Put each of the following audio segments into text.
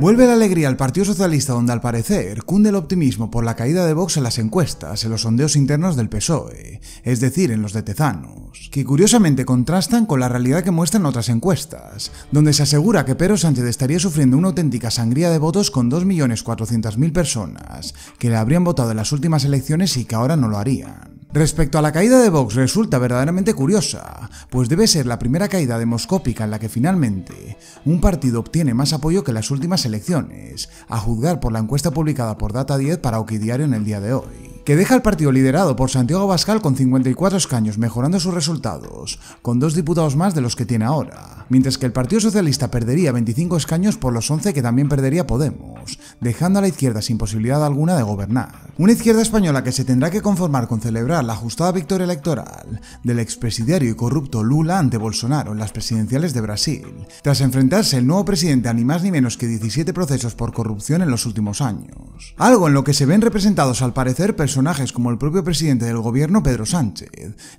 Vuelve la alegría al Partido Socialista donde al parecer cunde el optimismo por la caída de Vox en las encuestas en los sondeos internos del PSOE, es decir, en los de Tezanos, que curiosamente contrastan con la realidad que muestran otras encuestas, donde se asegura que Pedro Sánchez estaría sufriendo una auténtica sangría de votos con 2.400.000 personas que le habrían votado en las últimas elecciones y que ahora no lo harían. Respecto a la caída de Vox resulta verdaderamente curiosa, pues debe ser la primera caída demoscópica en la que finalmente un partido obtiene más apoyo que las últimas elecciones, a juzgar por la encuesta publicada por Data 10 para Diario en el día de hoy que deja el partido liderado por Santiago Bascal con 54 escaños, mejorando sus resultados, con dos diputados más de los que tiene ahora, mientras que el Partido Socialista perdería 25 escaños por los 11 que también perdería Podemos, dejando a la izquierda sin posibilidad alguna de gobernar. Una izquierda española que se tendrá que conformar con celebrar la ajustada victoria electoral del expresidiario y corrupto Lula ante Bolsonaro en las presidenciales de Brasil, tras enfrentarse el nuevo presidente a ni más ni menos que 17 procesos por corrupción en los últimos años. Algo en lo que se ven representados al parecer personas personajes como el propio presidente del gobierno Pedro Sánchez,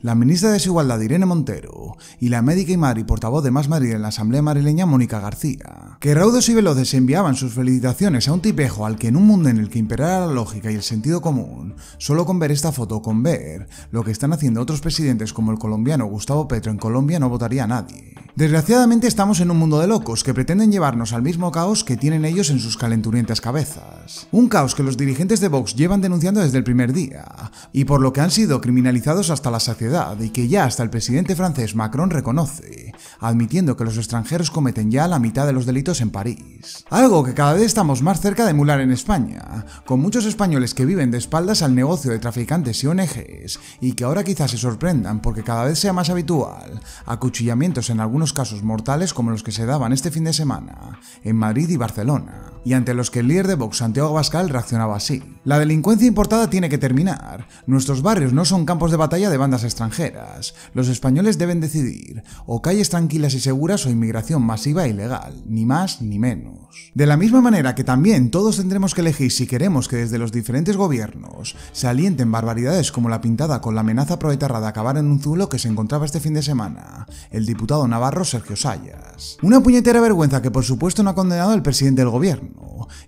la ministra de Desigualdad Irene Montero y la médica y madre y portavoz de Más Madrid en la Asamblea Marileña Mónica García, que raudos y veloces enviaban sus felicitaciones a un tipejo al que en un mundo en el que imperara la lógica y el sentido común Solo con ver esta foto, con ver lo que están haciendo otros presidentes como el colombiano Gustavo Petro en Colombia, no votaría a nadie. Desgraciadamente estamos en un mundo de locos que pretenden llevarnos al mismo caos que tienen ellos en sus calenturientas cabezas. Un caos que los dirigentes de Vox llevan denunciando desde el primer día, y por lo que han sido criminalizados hasta la saciedad y que ya hasta el presidente francés Macron reconoce, admitiendo que los extranjeros cometen ya la mitad de los delitos en París. Algo que cada vez estamos más cerca de emular en España, con muchos españoles que viven de espaldas al negocio de traficantes y ONGs y que ahora quizás se sorprendan porque cada vez sea más habitual acuchillamientos en algunos casos mortales como los que se daban este fin de semana en Madrid y Barcelona, y ante los que el líder de Vox Santiago Abascal reaccionaba así. La delincuencia importada tiene que terminar. Nuestros barrios no son campos de batalla de bandas extranjeras. Los españoles deben decidir, o calles tranquilas y seguras o inmigración masiva e ilegal, ni más ni menos. De la misma manera que también todos tendremos que elegir si queremos que desde los diferentes gobiernos se alienten barbaridades como la pintada con la amenaza proetarra de acabar en un zulo que se encontraba este fin de semana, el diputado navarro Sergio Sayas. Una puñetera vergüenza que por supuesto no ha condenado el presidente del gobierno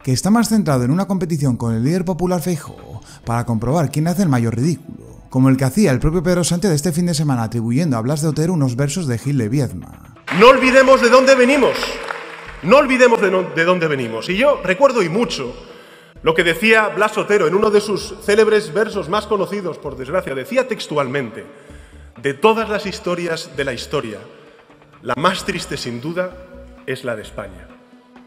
que está más centrado en una competición con el líder popular feijo, para comprobar quién hace el mayor ridículo como el que hacía el propio Pedro Sánchez este fin de semana atribuyendo a Blas de Otero unos versos de Gil de Viedma. No olvidemos de dónde venimos. No olvidemos de, de, dónde venimos. Y yo recuerdo y mucho lo que decía Blas Otero en uno de sus célebres versos más conocidos, por desgracia. Decía textualmente, de todas las historias de la historia, la más triste sin duda es la de España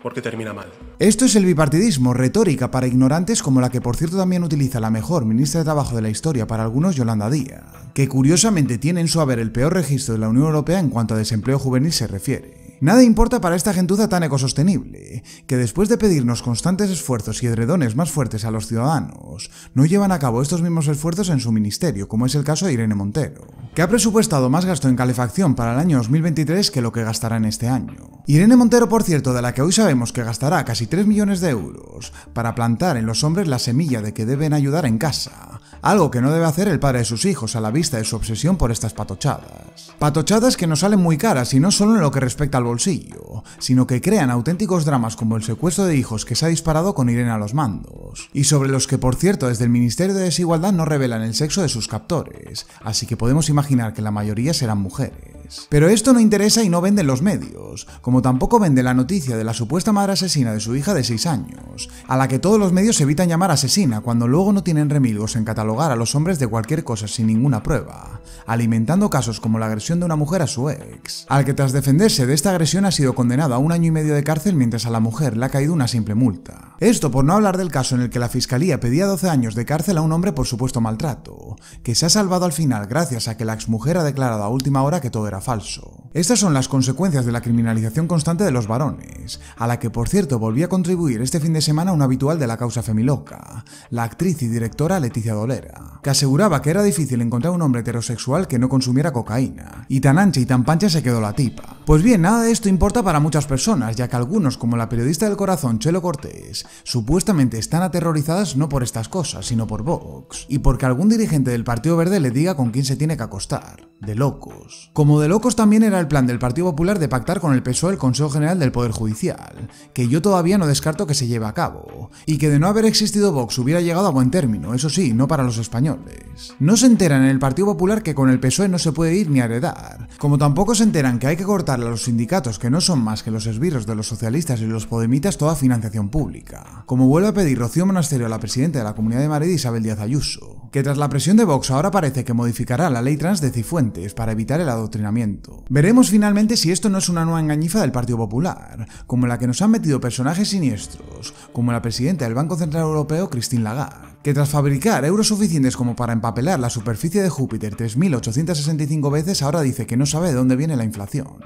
porque termina mal. Esto es el bipartidismo, retórica para ignorantes como la que por cierto también utiliza la mejor ministra de Trabajo de la historia para algunos, Yolanda Díaz, que curiosamente tiene en su haber el peor registro de la Unión Europea en cuanto a desempleo juvenil se refiere. Nada importa para esta gentuza tan ecosostenible, que después de pedirnos constantes esfuerzos y edredones más fuertes a los ciudadanos, no llevan a cabo estos mismos esfuerzos en su ministerio, como es el caso de Irene Montero, que ha presupuestado más gasto en calefacción para el año 2023 que lo que gastará en este año. Irene Montero, por cierto, de la que hoy sabemos que gastará casi 3 millones de euros para plantar en los hombres la semilla de que deben ayudar en casa, algo que no debe hacer el padre de sus hijos a la vista de su obsesión por estas patochadas. Patochadas que nos salen muy caras y no solo en lo que respecta al bolsillo, sino que crean auténticos dramas como el secuestro de hijos que se ha disparado con Irene a los mandos, y sobre los que por cierto desde el Ministerio de Desigualdad no revelan el sexo de sus captores, así que podemos imaginar que la mayoría serán mujeres. Pero esto no interesa y no venden los medios, como tampoco vende la noticia de la supuesta madre asesina de su hija de 6 años, a la que todos los medios evitan llamar asesina cuando luego no tienen remilgos en catalogar a los hombres de cualquier cosa sin ninguna prueba, alimentando casos como la agresión de una mujer a su ex, al que tras defenderse de esta agresión ha sido condenado a un año y medio de cárcel mientras a la mujer le ha caído una simple multa. Esto por no hablar del caso en el que la fiscalía pedía 12 años de cárcel a un hombre por supuesto maltrato, que se ha salvado al final gracias a que la mujer ha declarado a última hora que todo era falso. Estas son las consecuencias de la criminalización constante de los varones, a la que por cierto volvió a contribuir este fin de semana un habitual de la causa femiloca, la actriz y directora Leticia Dolera, que aseguraba que era difícil encontrar un hombre heterosexual que no consumiera cocaína, y tan ancha y tan pancha se quedó la tipa. Pues bien, nada de esto importa para muchas personas, ya que algunos, como la periodista del corazón Chelo Cortés, supuestamente están aterrorizadas no por estas cosas, sino por Vox, y porque algún dirigente del Partido Verde le diga con quién se tiene que acostar. De locos. Como de locos también era el plan del Partido Popular de pactar con el PSOE el Consejo General del Poder Judicial, que yo todavía no descarto que se lleve a cabo, y que de no haber existido Vox hubiera llegado a buen término, eso sí, no para los españoles. No se enteran en el Partido Popular que con el PSOE no se puede ir ni heredar, como tampoco se enteran que hay que cortarle a los sindicatos que no son más que los esbirros de los socialistas y los podemitas toda financiación pública, como vuelve a pedir Rocío Monasterio a la presidenta de la Comunidad de Madrid Isabel Díaz Ayuso, que tras la presión de Vox ahora parece que modificará la ley trans de Cifuentes para evitar el adoctrinamiento. Veremos finalmente si esto no es una nueva engañifa del Partido Popular, como la que nos han metido personajes siniestros, como la presidenta del Banco Central Europeo, Christine Lagarde que tras fabricar euros suficientes como para empapelar la superficie de Júpiter 3.865 veces, ahora dice que no sabe de dónde viene la inflación.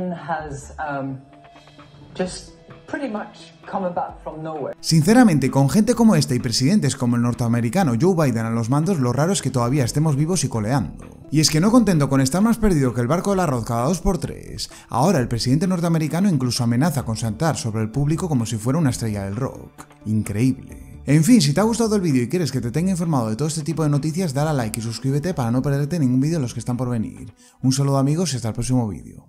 Um, Sinceramente, con gente como esta y presidentes como el norteamericano Joe Biden a los mandos, lo raro es que todavía estemos vivos y coleando. Y es que no contento con estar más perdido que el barco del arroz cada 2x3, ahora el presidente norteamericano incluso amenaza con saltar sobre el público como si fuera una estrella del rock. Increíble. En fin, si te ha gustado el vídeo y quieres que te tenga informado de todo este tipo de noticias, dale a like y suscríbete para no perderte ningún vídeo de los que están por venir. Un saludo amigos y hasta el próximo vídeo.